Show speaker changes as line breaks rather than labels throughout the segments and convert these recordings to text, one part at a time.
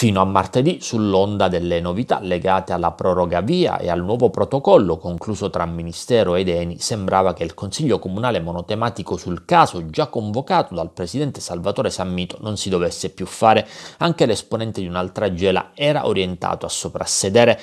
fino a martedì sull'onda delle novità legate alla proroga via e al nuovo protocollo concluso tra Ministero ed Eni, sembrava che il Consiglio Comunale monotematico sul caso, già convocato dal presidente Salvatore Sammito, non si dovesse più fare. Anche l'esponente di un'altra gela era orientato a soprassedere.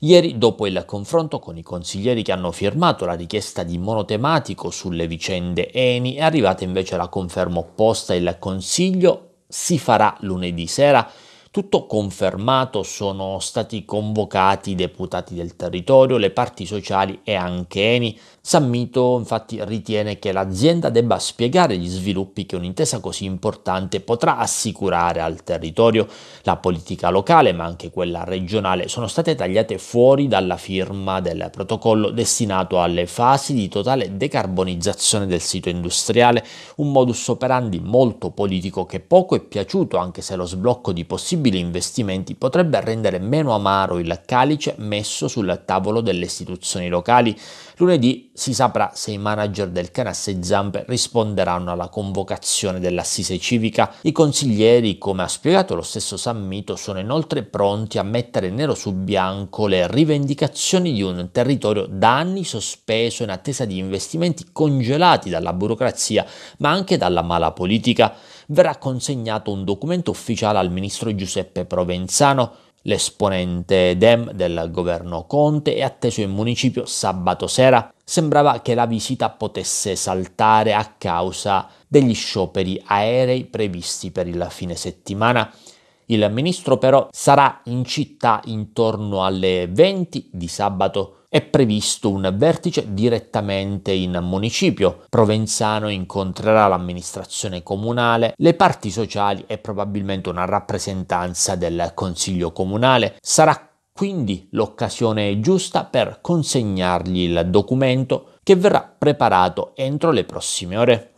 Ieri, dopo il confronto con i consiglieri che hanno firmato la richiesta di monotematico sulle vicende Eni, è arrivata invece la conferma opposta. Il Consiglio si farà lunedì sera tutto confermato sono stati convocati i deputati del territorio, le parti sociali e anche Eni. Sammito infatti ritiene che l'azienda debba spiegare gli sviluppi che un'intesa così importante potrà assicurare al territorio. La politica locale ma anche quella regionale sono state tagliate fuori dalla firma del protocollo destinato alle fasi di totale decarbonizzazione del sito industriale, un modus operandi molto politico che poco è piaciuto anche se lo sblocco di possibilità possibili investimenti potrebbe rendere meno amaro il calice messo sul tavolo delle istituzioni locali. Lunedì si saprà se i manager del Canasse Zampe risponderanno alla convocazione dell'assise civica. I consiglieri, come ha spiegato lo stesso Sammito, sono inoltre pronti a mettere nero su bianco le rivendicazioni di un territorio da anni sospeso in attesa di investimenti congelati dalla burocrazia ma anche dalla mala politica verrà consegnato un documento ufficiale al ministro Giuseppe Provenzano, l'esponente Dem del governo Conte, e atteso in municipio sabato sera. Sembrava che la visita potesse saltare a causa degli scioperi aerei previsti per il fine settimana. Il ministro però sarà in città intorno alle 20 di sabato è previsto un vertice direttamente in municipio. Provenzano incontrerà l'amministrazione comunale, le parti sociali e probabilmente una rappresentanza del consiglio comunale. Sarà quindi l'occasione giusta per consegnargli il documento che verrà preparato entro le prossime ore.